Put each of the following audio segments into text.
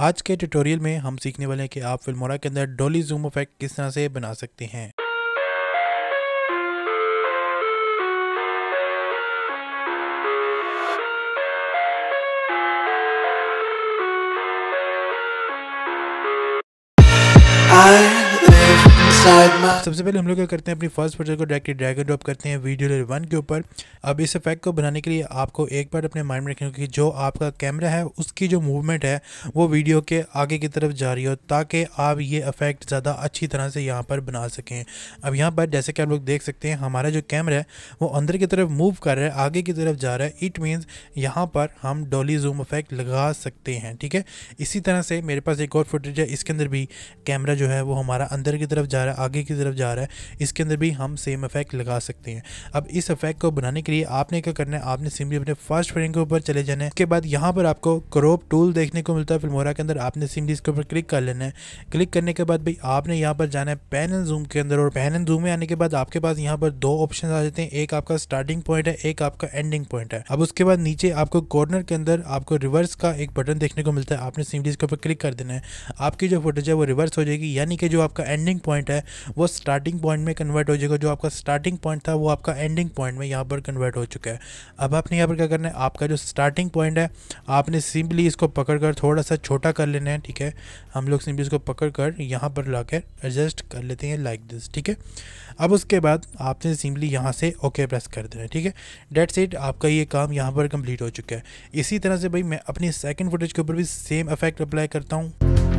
आज के ट्यूटोरियल में हम सीखने वाले हैं कि आप फिल्मोरा के अंदर डोली जूम इफेक्ट किस तरह से बना सकते हैं I सबसे पहले हम लोग क्या करते हैं अपनी फर्स्ट प्रोजेक्ट को डायरेक्टली ड्रैग एंड ड्रॉप करते हैं वीडियो लेयर वन के ऊपर अब इस इफेक्ट को बनाने के लिए आपको एक बार अपने माइंड में रखना कि जो आपका कैमरा है उसकी जो मूवमेंट है वो वीडियो के आगे की तरफ जा रही हो ताकि आप ये इफेक्ट ज़्यादा अच्छी तरह से यहाँ पर बना सकें अब यहाँ पर जैसे कि आप लोग देख सकते हैं हमारा जो कैमरा है वो अंदर की तरफ मूव कर रहा है आगे की तरफ जा रहा है इट मीन्स यहाँ पर हम डोली जूम इफेक्ट लगा सकते हैं ठीक है इसी तरह से मेरे पास एक और फुटेज है इसके अंदर भी कैमरा जो है वो हमारा अंदर की तरफ जा रहा है रहा है आगे की तरफ जा रहा है इसके अंदर भी हम सेम इफेक्ट लगा सकते हैं अब इस इफेक्ट को बनाने के लिए आपने क्या करना है आपने सिंपली अपने फर्स्ट फ्रेम के ऊपर चले जाना है उसके बाद यहाँ पर आपको क्रोप टूल देखने को मिलता है फिल्मोरा के अंदर आपने सिंपली इसके ऊपर क्लिक कर लेना है क्लिक करने के बाद भाई आपने यहाँ पर जाना है पैन एंड जूम के अंदर और पैन एंड जूम में आने के बाद आपके पास यहाँ पर दो ऑप्शन आ जाते हैं एक आपका स्टार्टिंग पॉइंट है एक आपका एंडिंग पॉइंट है अब उसके बाद नीचे आपको कॉर्नर के अंदर आपको रिवर्स का एक बटन देखने को मिलता है आपने सिंपली इसके ऊपर क्लिक कर देना है आपकी जो फोटेज है वो रिवर्स हो जाएगी यानी कि जो आपका एंडिंग पॉइंट है है वो स्टार्टिंग पॉइंट में कन्वर्ट हो जाएगा जो आपका स्टार्टिंग पॉइंट था वो आपका एंडिंग पॉइंट में यहाँ पर कन्वर्ट हो चुका है अब आपने यहाँ पर क्या करना है आपका जो स्टार्टिंग पॉइंट है आपने सिंपली इसको पकड़ कर थोड़ा सा छोटा कर लेना है ठीक है हम लोग सिंपली इसको पकड़ कर यहाँ पर ला एडजस्ट कर लेते हैं लाइक दिस ठीक है अब उसके बाद आपने सिंपली यहाँ से ओके प्रेस कर देना है ठीक है डेट सेट आपका ये काम यहाँ पर कंप्लीट हो चुका है इसी तरह से भाई मैं अपनी सेकेंड फुटेज के ऊपर भी सेम इफेक्ट अप्लाई करता हूँ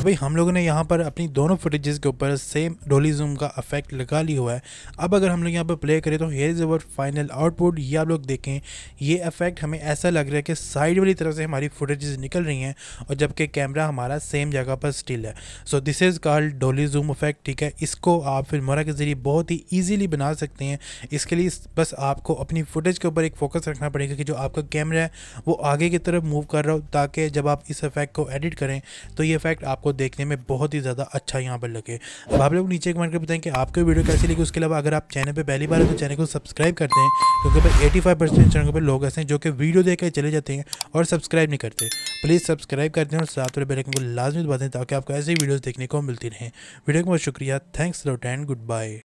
तो भाई हम लोगों ने यहाँ पर अपनी दोनों फुटेजेस के ऊपर सेम डोली जूम का अफेक्ट लगा लिया हुआ है अब अगर हम लोग यहाँ पर प्ले करें तो here is our final output ये आप लोग देखें ये अफेक्ट हमें ऐसा लग रहा है कि साइड वाली तरफ से हमारी फुटेजेस निकल रही हैं और जबकि कैमरा हमारा सेम जगह पर स्टिल है so this is called dolly zoom effect ठीक है इसको आप फिल्मोरा के ज़रिए बहुत ही ईजिली बना सकते हैं इसके लिए बस आपको अपनी फुटेज के ऊपर एक फोकस रखना पड़ेगा कि जो आपका कैमरा है वो आगे की तरफ मूव कर रहा हो ताकि जब आप इस इफेक्ट को एडिट करें तो ये अफेक्ट आपको आपको देखने में बहुत ही ज़्यादा अच्छा यहाँ पर लगे अब आप लोग नीचे कमेंट कर बताएं कि आपको वीडियो कैसी लगी उसके अलावा अगर आप चैनल पर पहली बार है तो चैनल को सब्सक्राइब करते हैं क्योंकि एटी फाइव परसेंट चैनल पर लोग ऐसे हैं जो कि वीडियो देख कर चले जाते हैं और सब्सक्राइब नहीं करते प्लीज़ सब्सक्राइब करते हैं और साथ वाले बेलकन को लाजमी दबा दें ताकि आपको ऐसी वीडियोज़ देखने को मिलती रहें वीडियो को बहुत शुक्रिया thanks lot and good bye